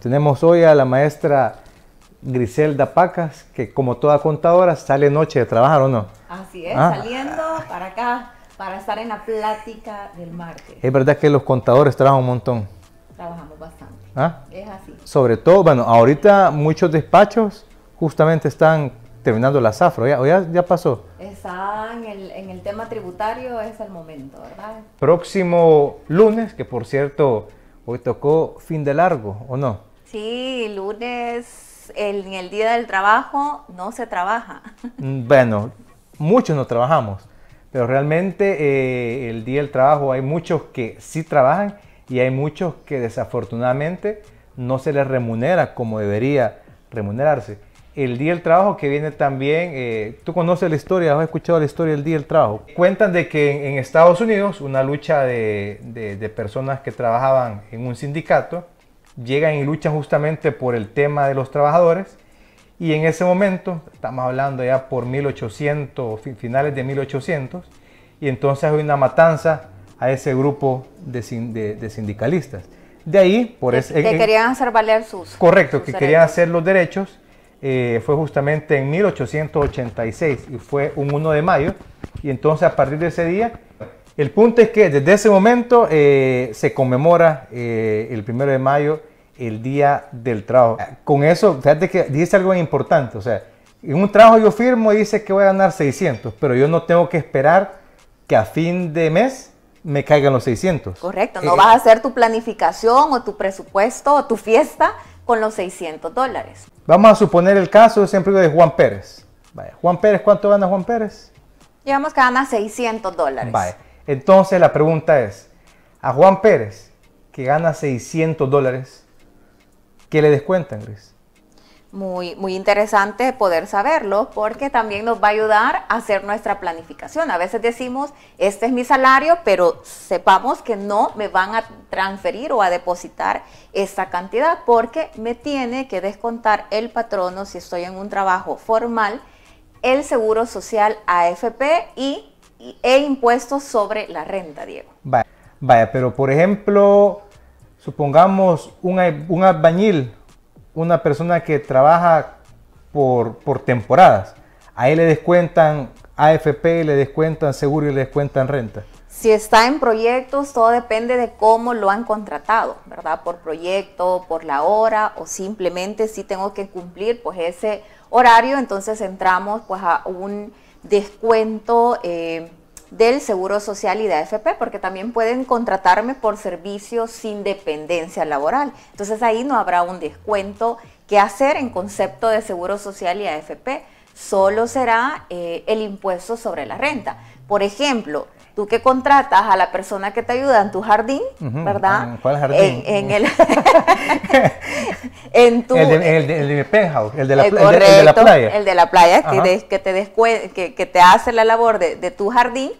Tenemos hoy a la maestra Griselda Pacas, que como toda contadora sale noche de trabajar o no. Así es, ah. saliendo para acá, para estar en la plática del martes. Es verdad que los contadores trabajan un montón. Trabajamos bastante. ¿Ah? Es así. Sobre todo, bueno, ahorita muchos despachos justamente están terminando la zafra, ¿ya, ya, pasó? Está en el, en el tema tributario, es el momento, ¿verdad? Próximo lunes, que por cierto, hoy tocó fin de largo, ¿o no? Sí, lunes, en el día del trabajo, no se trabaja. Mm, bueno, muchos no trabajamos, pero realmente eh, el día del trabajo hay muchos que sí trabajan y hay muchos que desafortunadamente no se les remunera como debería remunerarse. El Día del Trabajo que viene también, eh, tú conoces la historia, has escuchado la historia del Día del Trabajo. Cuentan de que en, Estados Unidos una lucha de personas que trabajaban en un sindicato llegan y luchan justamente por el tema de los trabajadores. Y en ese momento, estamos hablando ya por 1800, finales de 1800, y entonces hay una matanza a ese grupo de, sindicalistas. De ahí, por eso... Que, querían hacer valer sus... Correcto, que querían hacer los derechos. Eh, fue justamente en 1886 y fue un 1 de mayo. Y entonces a partir de ese día el punto es que desde ese momento eh, se conmemora eh, el primero de mayo el Día del Trabajo. Con eso, fíjate que dice algo importante, o sea, en un trabajo yo firmo y dice que voy a ganar 600, pero yo no tengo que esperar que a fin de mes me caigan los 600. Correcto, no eh, vas a hacer tu planificación o tu presupuesto o tu fiesta con los 600 dólares. Vamos a suponer el caso, siempre de Juan Pérez. Juan Pérez, ¿cuánto gana Juan Pérez? Llevamos que gana 600 dólares. Entonces la pregunta es, a Juan Pérez, que gana 600 dólares, ¿qué le descuentan, Gris? Muy, muy interesante poder saberlo porque también nos va a ayudar a hacer nuestra planificación. A veces decimos, este es mi salario, pero sepamos que no me van a transferir o a depositar esta cantidad porque me tiene que descontar el patrono si estoy en un trabajo formal, el seguro social AFP y e impuestos sobre la renta, Diego. Vaya, pero por ejemplo, supongamos un, un albañil, una persona que trabaja por, temporadas, a él le descuentan AFP, le descuentan seguro y le descuentan renta. Si está en proyectos, todo depende de cómo lo han contratado, ¿verdad? Por proyecto, por la hora o simplemente si tengo que cumplir pues ese horario, entonces entramos pues a un descuento eh, del Seguro Social y de AFP, porque también pueden contratarme por servicios sin dependencia laboral. Entonces ahí no habrá un descuento que hacer en concepto de Seguro Social y AFP, solo será eh, el impuesto sobre la renta. Por ejemplo, tú que contratas a la persona que te ayuda en tu jardín, ¿verdad? ¿En cuál jardín? En, el... en tu... El de, el de el de, la, playa. El de la playa, que, que, te hace la labor de, tu jardín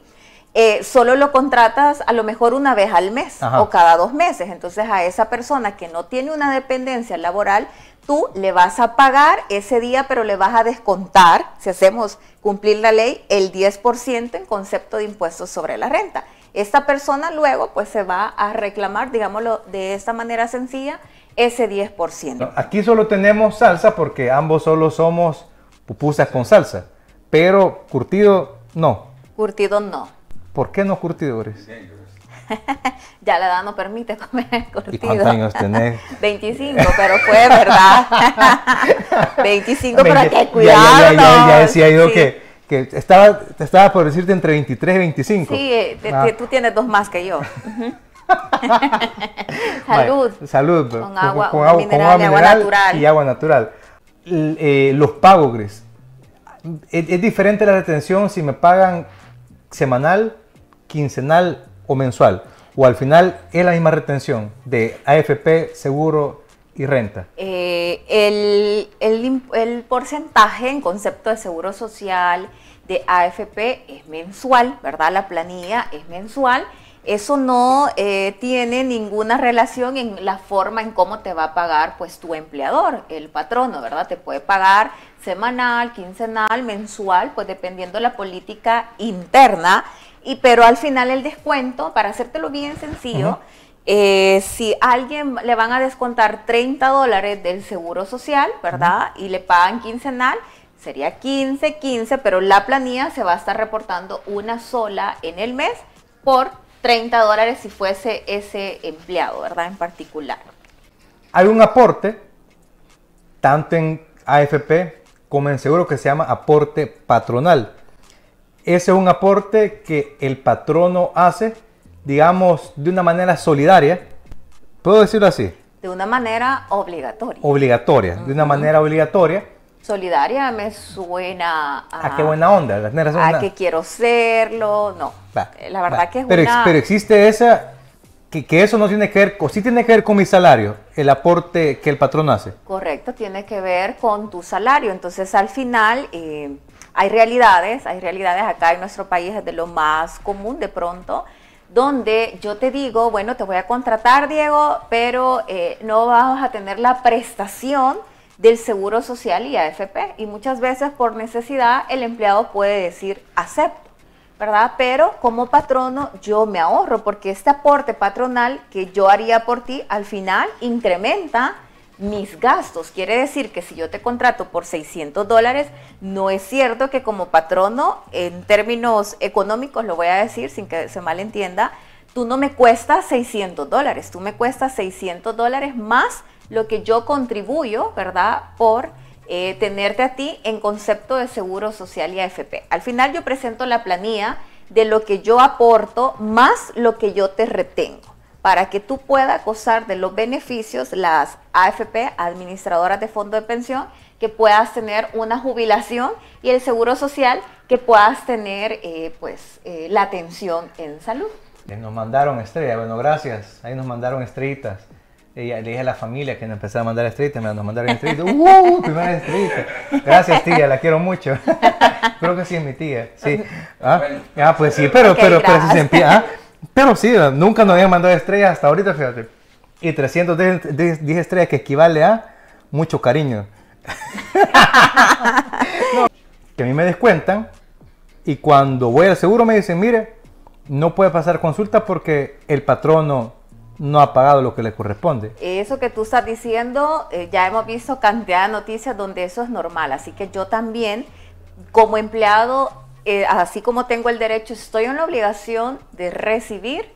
eh, solo lo contratas a lo mejor una vez al mes o cada dos meses. Entonces a esa persona que no tiene una dependencia laboral, tú le vas a pagar ese día, pero le vas a descontar, si hacemos cumplir la ley, el 10% en concepto de impuestos sobre la renta. Esta persona luego pues se va a reclamar, digámoslo de esta manera sencilla, ese 10%. Aquí solo tenemos salsa porque ambos solo somos pupusas con salsa, pero curtido no. Curtido no. ¿Por qué no curtidores? ya la edad no permite comer curtido. ¿Y cuántos años tenés? 25, pero fue verdad. 25, pero hay que Ya, decía yo que, que, estaba, estaba por decirte entre 23 y 25. Sí, eh, ah. tú tienes dos más que yo. salud. salud. Pues, con agua, con, agua, mineral, natural. Y agua natural. Eh, los pagos, Gris. ¿Es diferente la retención si me pagan semanal quincenal o mensual? ¿O al final es la misma retención de AFP, seguro y renta? Eh, el, porcentaje en concepto de seguro social de AFP es mensual, ¿verdad? La planilla es mensual. Eso no eh, tiene ninguna relación en la forma en cómo te va a pagar pues tu empleador, el patrono, ¿verdad? Te puede pagar semanal, quincenal, mensual, pues dependiendo la política interna y pero al final el descuento, para hacértelo bien sencillo, eh, si alguien le van a descontar 30 dólares del seguro social, ¿verdad? Y le pagan quincenal, sería 15, 15, pero la planilla se va a estar reportando una sola en el mes por 30 dólares si fuese ese empleado, ¿verdad? En particular. Hay un aporte, tanto en AFP como en seguro, que se llama aporte patronal. Ese es un aporte que el patrono hace, digamos, de una manera solidaria. ¿Puedo decirlo así? De una manera obligatoria. Obligatoria, de una manera obligatoria. Solidaria me suena a... qué buena onda? a qué que quiero serlo, no. la verdad que es pero, una... pero existe esa, que, que, eso no tiene que ver, sí tiene que ver con mi salario, el aporte que el patrón hace. Correcto, tiene que ver con tu salario. Entonces al final... Eh, hay realidades, hay realidades acá en nuestro país, es de lo más común de pronto, donde yo te digo, bueno, te voy a contratar, Diego, pero eh, no vas a tener la prestación del Seguro Social y AFP. Y muchas veces por necesidad el empleado puede decir, acepto, ¿verdad? Pero como patrono yo me ahorro porque este aporte patronal que yo haría por ti al final incrementa mis gastos. Quiere decir que si yo te contrato por 600 dólares, no es cierto que como patrono, en términos económicos, lo voy a decir sin que se malentienda, tú no me cuestas 600 dólares, tú me cuestas 600 dólares más lo que yo contribuyo, ¿verdad? Por eh, tenerte a ti en concepto de seguro social y AFP. Al final yo presento la planilla de lo que yo aporto más lo que yo te retengo para que tú puedas gozar de los beneficios, las AFP, administradoras de fondo de pensión, que puedas tener una jubilación y el seguro social, que puedas tener eh, pues eh, la atención en salud. Eh, nos mandaron estrellas, bueno, gracias. Ahí nos mandaron estrellitas. le dije a la familia que nos empezaba a mandar estrellitas, me nos mandaron estrellitas. ¡Uh! Primera estrellita. Gracias, tía, la quiero mucho. Creo que sí es mi tía. Sí. Ah, ah, pues sí, pero, pero, pero, se empieza. Ah, pero sí, nunca nos habían mandado estrellas hasta ahorita, fíjate. Y 310 estrellas que equivale a mucho cariño. Que a mí me descuentan y cuando voy al seguro me dicen, mire, no puede pasar consulta porque el patrono no ha pagado lo que le corresponde. Eso que tú estás diciendo, eh, ya hemos visto cantidad de noticias donde eso es normal, así que yo también como empleado eh, así como tengo el derecho, estoy en la obligación de recibir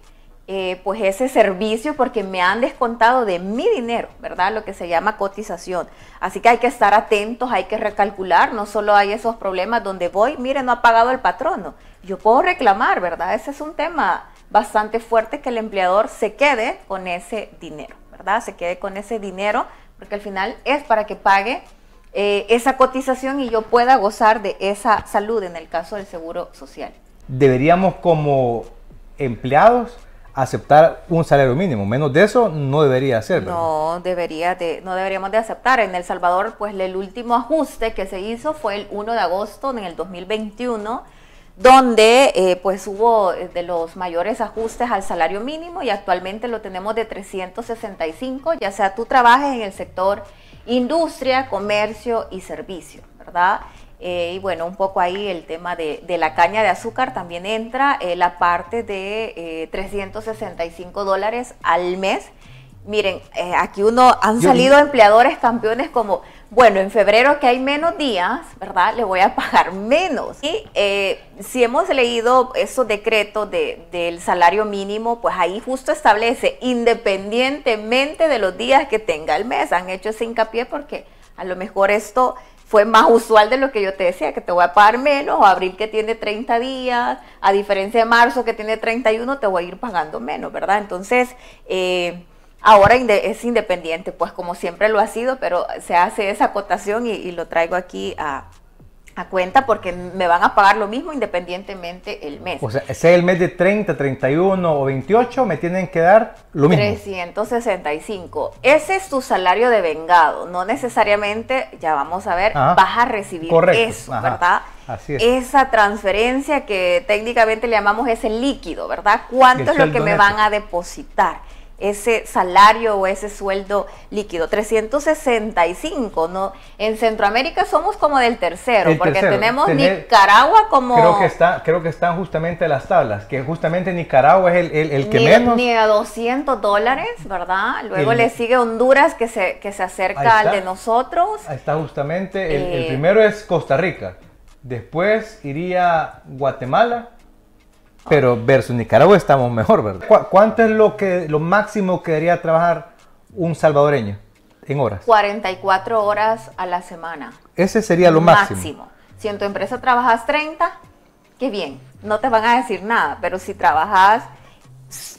eh, pues ese servicio porque me han descontado de mi dinero, ¿verdad? Lo que se llama cotización. Así que hay que estar atentos, hay que recalcular, no solo hay esos problemas donde voy, mire, no ha pagado el patrono. Yo puedo reclamar, ¿verdad? Ese es un tema bastante fuerte que el empleador se quede con ese dinero, ¿verdad? Se quede con ese dinero porque al final es para que pague eh, esa cotización y yo pueda gozar de esa salud en el caso del seguro social. Deberíamos como empleados aceptar un salario mínimo, menos de eso no debería hacerlo. No, debería de, no deberíamos de aceptar. En El Salvador, pues el último ajuste que se hizo fue el 1 de agosto en el 2021 donde eh, pues hubo eh, de los mayores ajustes al salario mínimo y actualmente lo tenemos de 365, ya sea tú trabajes en el sector industria, comercio y servicio, ¿verdad? Eh, y bueno, un poco ahí el tema de, la caña de azúcar también entra, eh, la parte de 365 eh, dólares al mes. Miren, aquí uno han salido empleadores campeones como bueno, en febrero que hay menos días, ¿verdad? Le voy a pagar menos. Y eh, si hemos leído esos decretos del salario mínimo, pues ahí justo establece, independientemente de los días que tenga el mes, han hecho ese hincapié porque a lo mejor esto fue más usual de lo que yo te decía, que te voy a pagar menos, o abril que tiene 30 días, a diferencia de marzo que tiene 31, te voy a ir pagando menos, ¿verdad? Entonces, eh, Ahora es independiente, pues como siempre lo ha sido, pero se hace esa acotación y, lo traigo aquí a, cuenta porque me van a pagar lo mismo independientemente el mes. O sea, sea el mes de 30, 31 o 28, me tienen que dar lo mismo. 365. Ese es tu salario de vengado. No necesariamente, ya vamos a ver, vas a recibir eso, ¿verdad? Así es. Esa transferencia que técnicamente le llamamos ese líquido, ¿verdad? ¿Cuánto es lo que me van a depositar? ese salario o ese sueldo líquido. 365, ¿no? En Centroamérica somos como del tercero, porque tenemos Nicaragua como... Creo que, está, creo que están justamente las tablas, que justamente Nicaragua es el, el, el que menos... Ni a 200 dólares, ¿verdad? Luego le sigue Honduras, que se, que se acerca al de nosotros. Ahí está justamente, el eh, primero es Costa Rica, después iría Guatemala, pero versus Nicaragua estamos mejor, ¿verdad? ¿Cuánto es lo, que, lo máximo que debería trabajar un salvadoreño en horas? 44 horas a la semana. Ese sería lo máximo. Máximo. Si en tu empresa trabajas 30, qué bien, no te van a decir nada, pero si trabajas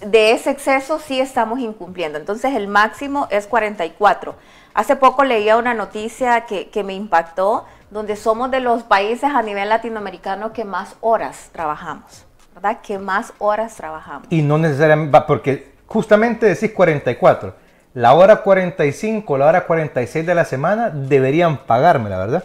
de ese exceso sí estamos incumpliendo. Entonces el máximo es 44. Hace poco leía una noticia que, me impactó, donde somos de los países a nivel latinoamericano que más horas trabajamos. ¿verdad? Que más horas trabajamos. Y no necesariamente, porque justamente decís 44. La hora 45, la hora 46 de la semana deberían pagarme, la verdad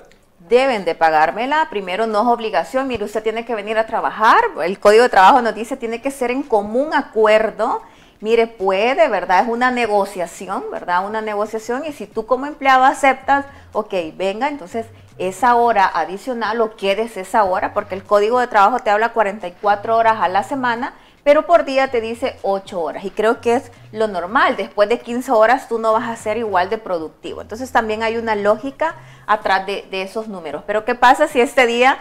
deben de pagármela. Primero, no es obligación. Mire, usted tiene que venir a trabajar. El código de trabajo nos dice tiene que ser en común acuerdo. Mire, puede, ¿verdad? Es una negociación, ¿verdad? Una negociación. Y si tú como empleado aceptas, ok, venga, entonces esa hora adicional o quedes esa hora, porque el código de trabajo te habla 44 horas a la semana, pero por día te dice 8 horas. Y creo que es lo normal. Después de 15 horas tú no vas a ser igual de productivo. Entonces también hay una lógica atrás de, esos números. Pero ¿qué pasa si este día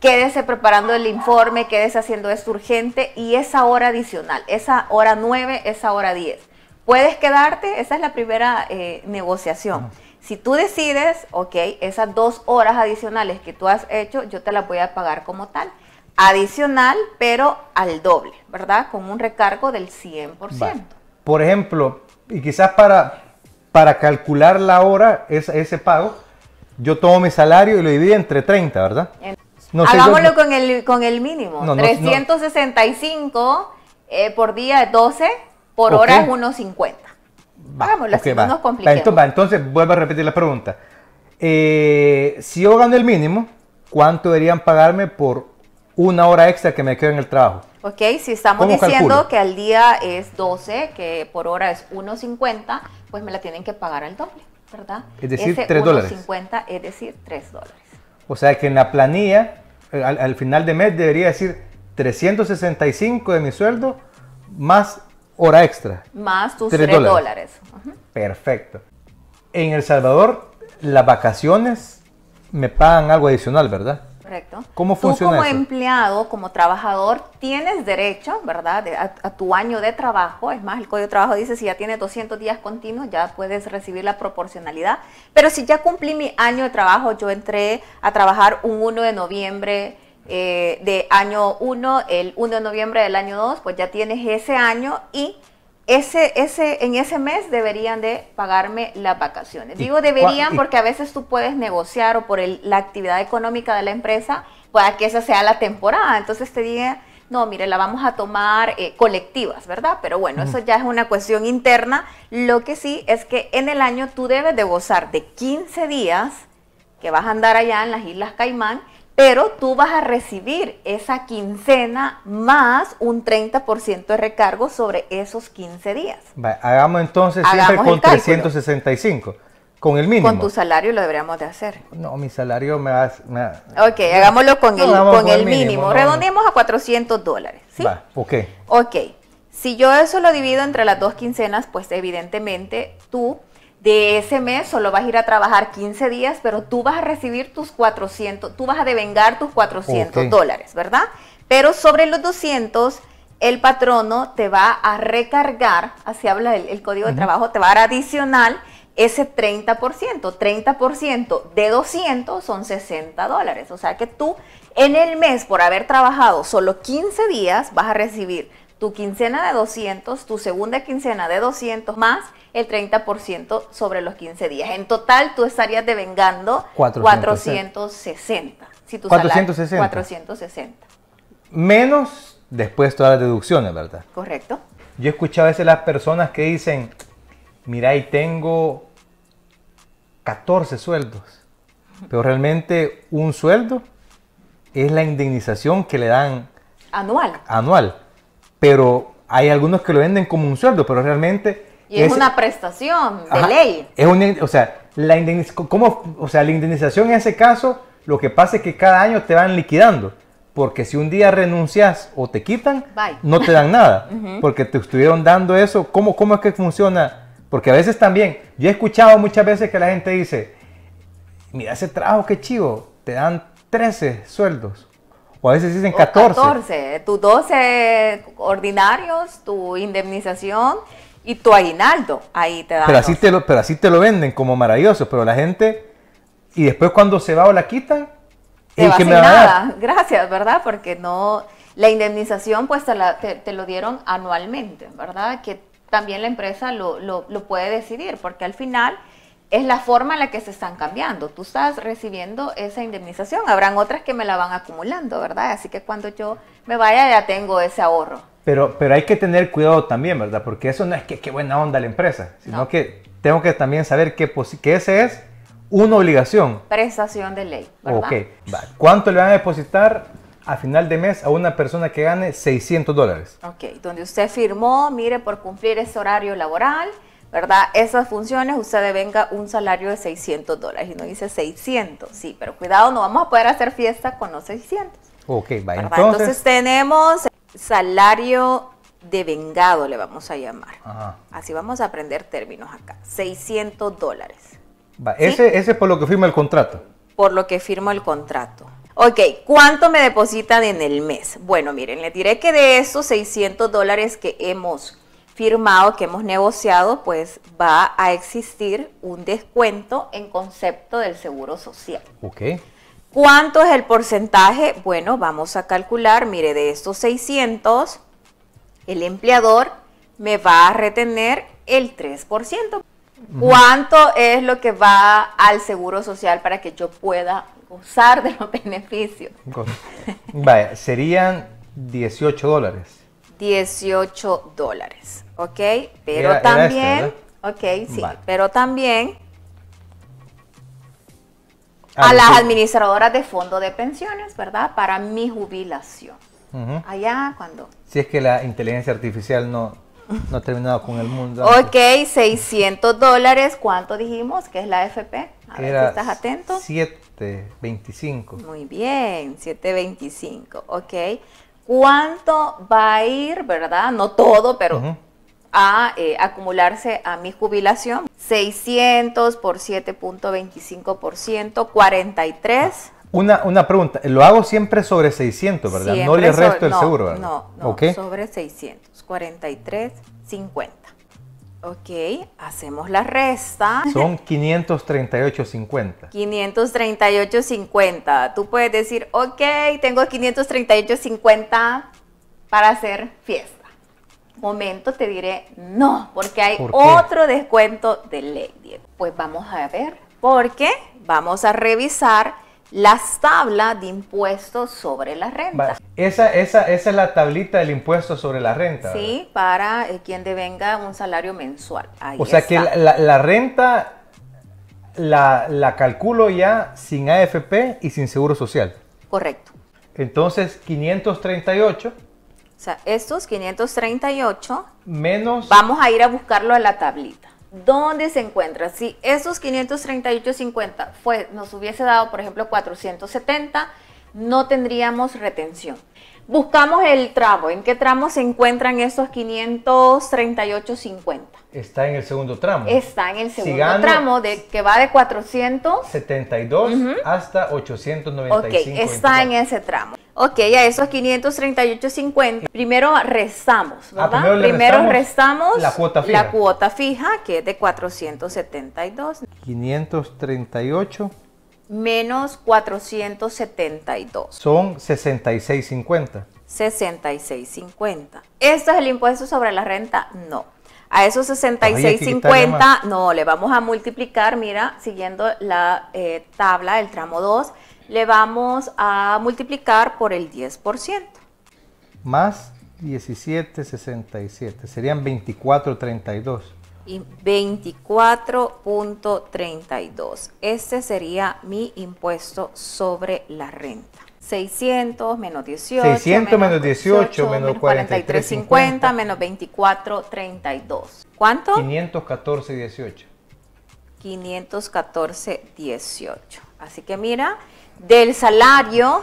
quédese preparando el informe, quédese haciendo esto urgente y esa hora adicional, esa hora 9, esa hora 10? Puedes quedarte, esa es la primera eh, negociación. Si tú decides, ok, esas dos horas adicionales que tú has hecho, yo te las voy a pagar como tal. Adicional, pero al doble, ¿verdad? Con un recargo del 100%. Por ejemplo, y quizás para, para calcular la hora, ese, ese pago, yo tomo mi salario y lo divido entre 30, ¿verdad? Hagámoslo con, el, con el mínimo. 365 eh, por día es 12, por hora es 1.50. Vamos, nos Entonces, vuelvo a repetir la pregunta. Eh, si yo gano el mínimo, ¿cuánto deberían pagarme por una hora extra que me quedo en el trabajo? Ok, si estamos diciendo que al día es 12, que por hora es 1.50, pues me la tienen que pagar al doble, ¿verdad? Es decir, 3 dólares. 1.50 es decir, 3 dólares. O sea que en la planilla, eh, al, al final de mes, debería decir 365 de mi sueldo más hora extra. Más tus 3, dólares. Perfecto. En El Salvador, las vacaciones me pagan algo adicional, ¿verdad? Correcto. ¿Cómo funciona Tú como empleado, como trabajador, tienes derecho, ¿verdad?, a, a, tu año de trabajo. Es más, el Código de Trabajo dice si ya tienes 200 días continuos, ya puedes recibir la proporcionalidad. Pero si ya cumplí mi año de trabajo, yo entré a trabajar un 1 de noviembre eh, de año 1, el 1 de noviembre del año 2, pues ya tienes ese año y ese, ese, en ese mes deberían de pagarme las vacaciones. Digo deberían porque a veces tú puedes negociar o por la actividad económica de la empresa para que esa sea la temporada. Entonces te digan, no, mire, la vamos a tomar eh, colectivas, ¿verdad? Pero bueno, eso ya es una cuestión interna. Lo que sí es que en el año tú debes de gozar de 15 días que vas a andar allá en las Islas Caimán pero tú vas a recibir esa quincena más un 30% de recargo sobre esos 15 días. hagamos entonces siempre con 365. Con el mínimo. Con tu salario lo deberíamos de hacer. No, mi salario me va... a... ok, hagámoslo con, el, mínimo. Redondemos a 400 dólares, ¿sí? Va, ok. Ok. Si yo eso lo divido entre las dos quincenas, pues evidentemente tú de ese mes solo vas a ir a trabajar 15 días, pero tú vas a recibir tus 400, tú vas a devengar tus 400 dólares, ¿verdad? Pero sobre los 200, el patrono te va a recargar, así habla el, código de trabajo, te va a dar adicional ese 30%. 30% de 200 son 60 dólares. O sea que tú en el mes, por haber trabajado solo 15 días, vas a recibir tu quincena de 200, tu segunda quincena de 200 más el 30% sobre los 15 días. En total tú estarías devengando 460. 460. Si 460. Menos después todas las deducciones, ¿verdad? Correcto. Yo he escuchado a veces las personas que dicen, mira, ahí tengo 14 sueldos, pero realmente un sueldo es la indemnización que le dan anual. Anual pero hay algunos que lo venden como un sueldo, pero realmente... Y es, una prestación de ley. o, sea, la o sea, la indemnización en ese caso, lo que pasa es que cada año te van liquidando. Porque si un día renuncias o te quitan, no te dan nada. Porque te estuvieron dando eso. ¿Cómo, ¿Cómo es que funciona? Porque a veces también, yo he escuchado muchas veces que la gente dice, mira ese trabajo qué chivo, te dan 13 sueldos. O a veces dicen 14. 14, tus 12 ordinarios, tu indemnización y tu aguinaldo. Ahí te dan. Pero así, te lo, pero así te lo venden como maravilloso, pero la gente, y después cuando se va o la quita, te que me va nada. Gracias, ¿verdad? Porque no, la indemnización pues te, lo dieron anualmente, ¿verdad? Que también la empresa lo, lo, lo puede decidir, porque al final es la forma en la que se están cambiando. Tú estás recibiendo esa indemnización. Habrán otras que me la van acumulando, ¿verdad? Así que cuando yo me vaya ya tengo ese ahorro. Pero, pero hay que tener cuidado también, ¿verdad? Porque eso no es que qué buena onda la empresa, sino que tengo que también saber que, que ese es una obligación. Prestación de ley, ¿verdad? Ok. ¿Cuánto le van a depositar a final de mes a una persona que gane 600 dólares? Ok, donde usted firmó, mire, por cumplir ese horario laboral ¿verdad? Esas funciones usted venga un salario de 600 dólares. Y no dice 600, sí, pero cuidado, no vamos a poder hacer fiesta con los 600. Ok, vaya. Entonces... tenemos salario de vengado, le vamos a llamar. Así vamos a aprender términos acá. 600 dólares. ese, ese es por lo que firma el contrato. Por lo que firmo el contrato. Ok, ¿cuánto me depositan en el mes? Bueno, miren, les diré que de esos 600 dólares que hemos firmado, que hemos negociado, pues va a existir un descuento en concepto del seguro social. Ok. ¿Cuánto es el porcentaje? Bueno, vamos a calcular, mire, de estos 600, el empleador me va a retener el 3%. ¿Cuánto es lo que va al seguro social para que yo pueda gozar de los beneficios? Vaya, serían 18 dólares. 18 dólares. Ok, pero también. ok, ah, sí. Pero también a las administradoras de fondo de pensiones, ¿verdad? Para mi jubilación. Allá cuando. Si es que la inteligencia artificial no, no ha terminado con el mundo. ok, 600 dólares. ¿Cuánto dijimos que es la FP? A ver si estás atento. 725. Muy bien, 725. Ok. ¿Cuánto va a ir, verdad? No todo, pero a eh, acumularse a mi jubilación. 600 por 7.25%, 43. Una, pregunta, lo hago siempre sobre 600, ¿verdad? no le resto el seguro, ¿verdad? No, no, sobre 600, 43, 50. Ok, hacemos la resta. Son 538.50. 538.50. Tú puedes decir, ok, tengo 538.50 para hacer fiesta momento te diré no, porque hay otro descuento de ley, Pues vamos a ver, porque vamos a revisar las tablas de impuestos sobre la renta. Esa, esa, es la tablita del impuesto sobre la renta. Sí, para eh, quien devenga un salario mensual. o sea que la, renta la, la, calculo ya sin AFP y sin Seguro Social. Correcto. Entonces, 538 o sea, estos 538 menos... Vamos a ir a buscarlo a la tablita. ¿Dónde se encuentra? Si esos 538.50 nos hubiese dado, por ejemplo, 470, no tendríamos retención. Buscamos el tramo. ¿En qué tramo se encuentran esos 538.50? Está en el segundo tramo. Está en el segundo tramo de, que va de 472 hasta 895. Ok, está en ese tramo. Ok, a esos 538.50, primero rezamos, ah, ¿verdad? primero, rezamos, la, cuota fija. que es de 472. 538 menos 472. Son 66.50. 66.50. ¿Esto es el impuesto sobre la renta? No. A esos 66.50, no, le vamos a multiplicar, mira, siguiendo la eh, tabla el tramo 2, le vamos a multiplicar por el 10%. Más 17,67, serían 24,32. Y 24.32. Este sería mi impuesto sobre la renta. 600 menos 18. 600 menos 18 menos 43.50 menos 24.32. ¿Cuánto? 514.18. 514.18. Así que mira, del salario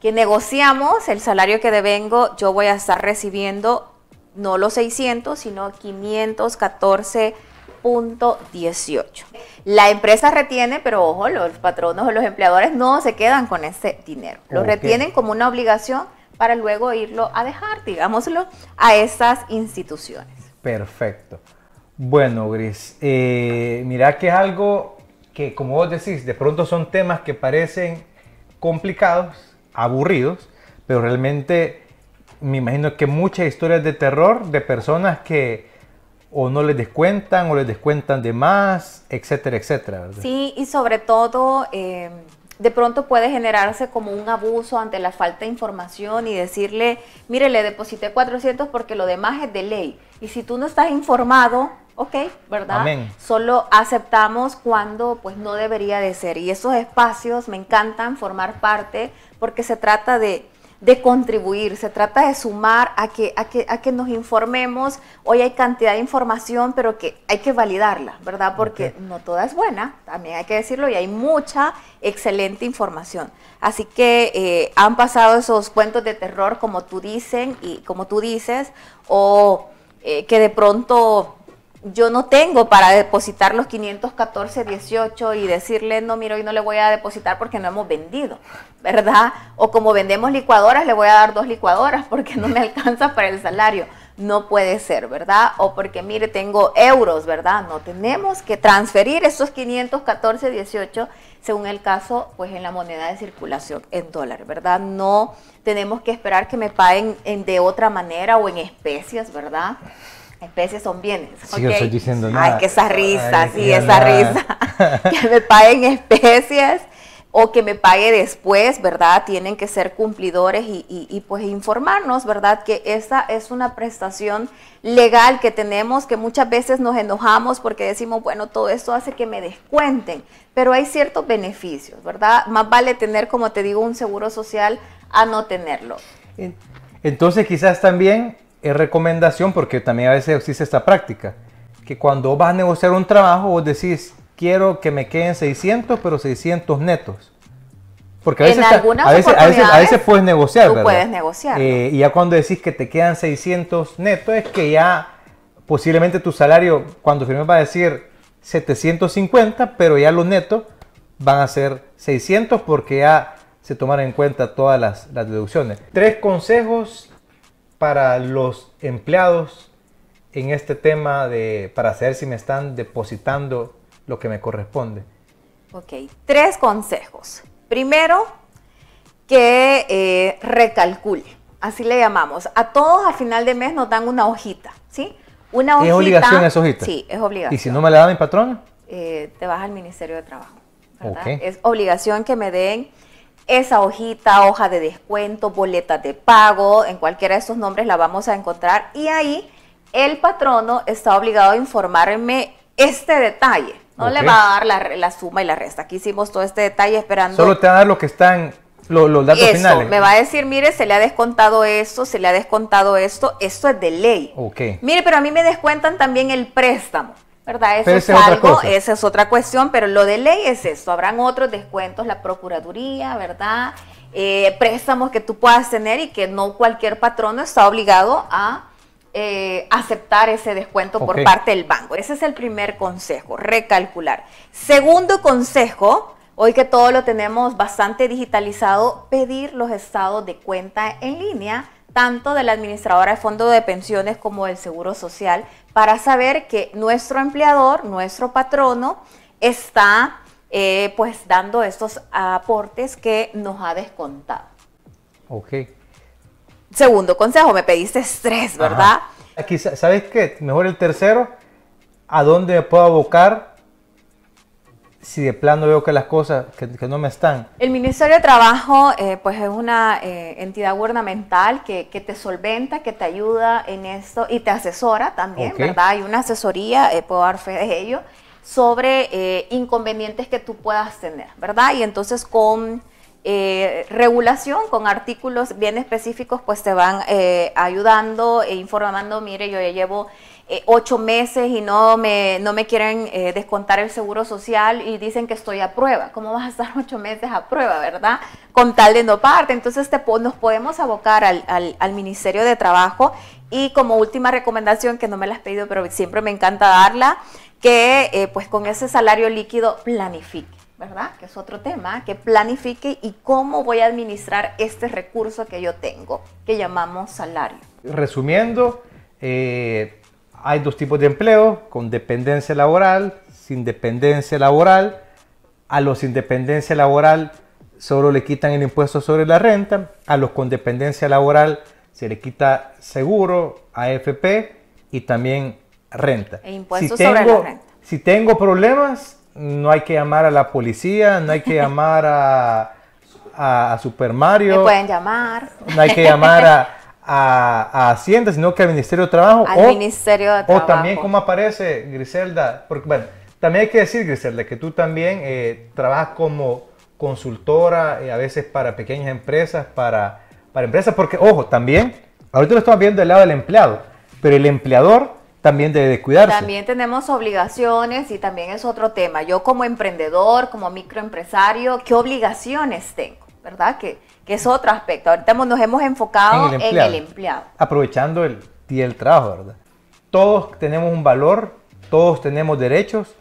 que negociamos, el salario que devengo, yo voy a estar recibiendo no los 600, sino 514.18. La empresa retiene, pero ojo, los patronos o los empleadores no se quedan con ese dinero. Lo retienen como una obligación para luego irlo a dejar, digámoslo, a esas instituciones. Perfecto. Bueno, Gris, eh, mira que es algo que, como vos decís, de pronto son temas que parecen complicados, aburridos, pero realmente me imagino que muchas historias de terror de personas que o no les descuentan o les descuentan de más, etcétera, etcétera. Sí, y sobre todo... Eh, de pronto puede generarse como un abuso ante la falta de información y decirle, mire, le deposité 400 porque lo demás es de ley. Y si tú no estás informado, ok, ¿verdad? Solo aceptamos cuando pues no debería de ser. Y esos espacios me encantan formar parte porque se trata de de contribuir, se trata de sumar a que, a que, nos informemos. Hoy hay cantidad de información, pero que hay que validarla, ¿verdad? Porque no toda es buena, también hay que decirlo, y hay mucha excelente información. Así que eh, han pasado esos cuentos de terror, como tú dicen, y como tú dices, o eh, que de pronto yo no tengo para depositar los 514, 18 y decirle, no, mire, hoy no le voy a depositar porque no hemos vendido, ¿verdad? O como vendemos licuadoras, le voy a dar dos licuadoras porque no me alcanza para el salario. No puede ser, ¿verdad? O porque, mire, tengo euros, ¿verdad? No tenemos que transferir esos 514, 18, según el caso, pues en la moneda de circulación, en dólar, ¿verdad? No tenemos que esperar que me paguen en, de otra manera o en especias, ¿verdad? Especies son bienes. Sí, yo estoy diciendo nada. Ay, que esa risa, sí, esa risa. que me paguen especies o que me pague después, ¿verdad? Tienen que ser cumplidores y, y, pues informarnos, ¿verdad? Que esa es una prestación legal que tenemos, que muchas veces nos enojamos porque decimos, bueno, todo esto hace que me descuenten, pero hay ciertos beneficios, ¿verdad? Más vale tener, como te digo, un seguro social a no tenerlo. Entonces quizás también es recomendación, porque también a veces existe esta práctica, que cuando vas a negociar un trabajo, vos decís, quiero que me queden 600, pero 600 netos. Porque a veces, a, puedes negociar, puedes negociar. Eh, y ya cuando decís que te quedan 600 netos, es que ya posiblemente tu salario, cuando firmes, va a decir 750, pero ya los netos van a ser 600 porque ya se tomaron en cuenta todas las, las deducciones. Tres consejos para los empleados en este tema de, para saber si me están depositando lo que me corresponde? Ok, tres consejos. Primero, que eh, recalcule, así le llamamos. A todos a final de mes nos dan una hojita, ¿sí? Una hojita. ¿Es obligación esa hojita? Sí, es obligación. ¿Y si no me la da mi patrón? Eh, te vas al Ministerio de Trabajo. ¿verdad? Es obligación que me den esa hojita, hoja de descuento, boleta de pago, en cualquiera de esos nombres la vamos a encontrar y ahí el patrono está obligado a informarme este detalle. No le va a dar la, suma y la resta. Aquí hicimos todo este detalle esperando. Solo te va a dar lo que están los datos finales. Me va a decir, mire, se le ha descontado esto, se le ha descontado esto, esto es de ley. Ok. Mire, pero a mí me descuentan también el préstamo. ¿verdad? Eso es algo, esa es otra cuestión, pero lo de ley es eso. Habrán otros descuentos, la Procuraduría, ¿verdad? Eh, préstamos que tú puedas tener y que no cualquier patrono está obligado a eh, aceptar ese descuento por parte del banco. Ese es el primer consejo, recalcular. Segundo consejo, hoy que todo lo tenemos bastante digitalizado, pedir los estados de cuenta en línea tanto de la administradora de fondo de pensiones como del Seguro Social, para saber que nuestro empleador, nuestro patrono, está eh, pues dando estos aportes que nos ha descontado. Ok. Segundo consejo, me pediste estrés, ¿verdad? Aquí, ¿sabes qué? Mejor el tercero, ¿a dónde puedo abocar si de plano veo que las cosas que, no me están. El Ministerio de Trabajo eh, pues es una eh, entidad gubernamental que, te solventa, que te ayuda en esto y te asesora también, ¿verdad? Hay una asesoría, eh, puedo dar fe de ello, sobre inconvenientes que tú puedas tener, ¿verdad? Y entonces con regulación, con artículos bien específicos, pues te van ayudando e informando, mire, yo ya llevo eh, ocho meses y no me, no me quieren eh, descontar el seguro social y dicen que estoy a prueba. ¿Cómo vas a estar ocho meses a prueba, verdad? Con tal de no parte. Entonces te, nos podemos abocar al, Ministerio de Trabajo y como última recomendación, que no me la has pedido, pero siempre me encanta darla, que eh, pues con ese salario líquido planifique, ¿verdad? Que es otro tema, que planifique y cómo voy a administrar este recurso que yo tengo, que llamamos salario. Resumiendo, eh, hay dos tipos de empleo, con dependencia laboral, sin dependencia laboral. A los sin dependencia laboral solo le quitan el impuesto sobre la renta, a los con dependencia laboral se le quita seguro, AFP y también renta. E impuestos si tengo, sobre la renta. Si tengo problemas, no hay que llamar a la policía, no hay que llamar a, a Super Mario. Me pueden llamar. No hay que llamar a a, Hacienda, sino que al Ministerio de Trabajo. Al o, Ministerio de Trabajo. O también como aparece, Griselda, porque bueno, también hay que decir, Griselda, que tú también eh, trabajas como consultora, eh, a veces para pequeñas empresas, para, para empresas, porque ojo, también, ahorita lo estamos viendo del lado del empleado, pero el empleador también debe de cuidarse. También tenemos obligaciones y también es otro tema. Yo como emprendedor, como microempresario, ¿qué obligaciones tengo? ¿Verdad? Que que es otro aspecto. Ahorita nos hemos enfocado en el empleado. aprovechando el Aprovechando el día del trabajo, ¿verdad? Todos tenemos un valor, todos tenemos derechos,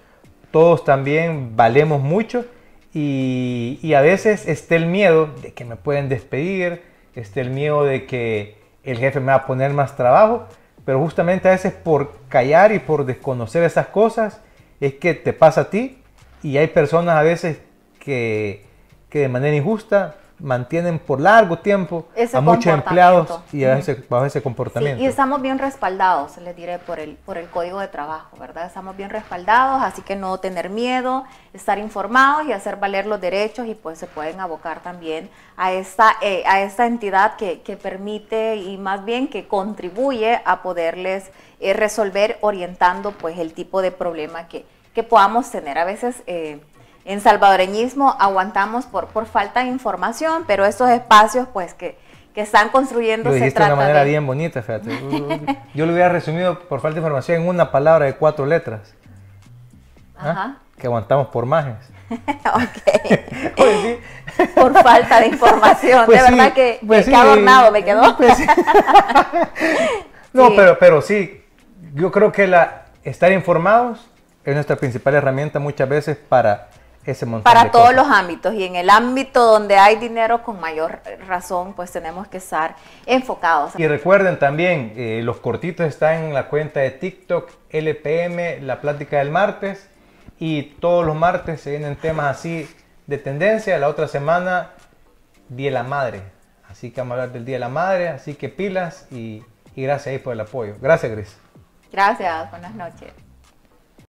todos también valemos mucho y, y a veces está el miedo de que me pueden despedir, está el miedo de que el jefe me va a poner más trabajo, pero justamente a veces por callar y por desconocer esas cosas es que te pasa a ti y hay personas a veces que, que de manera injusta mantienen por largo tiempo a muchos empleados y a ese, bajo ese comportamiento. y estamos bien respaldados, les diré, por el, por el código de trabajo, ¿verdad? Estamos bien respaldados, así que no tener miedo, estar informados y hacer valer los derechos y pues se pueden abocar también a esta, eh, a esta entidad que, permite y más bien que contribuye a poderles eh, resolver orientando pues el tipo de problema que, podamos tener. A veces... Eh, en salvadoreñismo aguantamos por, por falta de información, pero esos espacios pues que, están construyendo lo se trata de una manera bien bonita, fíjate. Yo lo hubiera resumido por falta de información en una palabra de cuatro letras. ¿Ah? Ajá. Que aguantamos por majes. ok. Pues por falta de información, pues de verdad que, pues que me quedó. Pues no, pero, pero sí, yo creo que la, estar informados es nuestra principal herramienta muchas veces para para todos los ámbitos y en el ámbito donde hay dinero con mayor razón pues tenemos que estar enfocados. Y recuerden también, eh, los cortitos están en la cuenta de TikTok, LPM, la plática del martes y todos los martes se vienen temas así de tendencia, la otra semana Día de la Madre, así que vamos a hablar del Día de la Madre, así que pilas y, y gracias ahí por el apoyo. Gracias Gris. Gracias, buenas noches.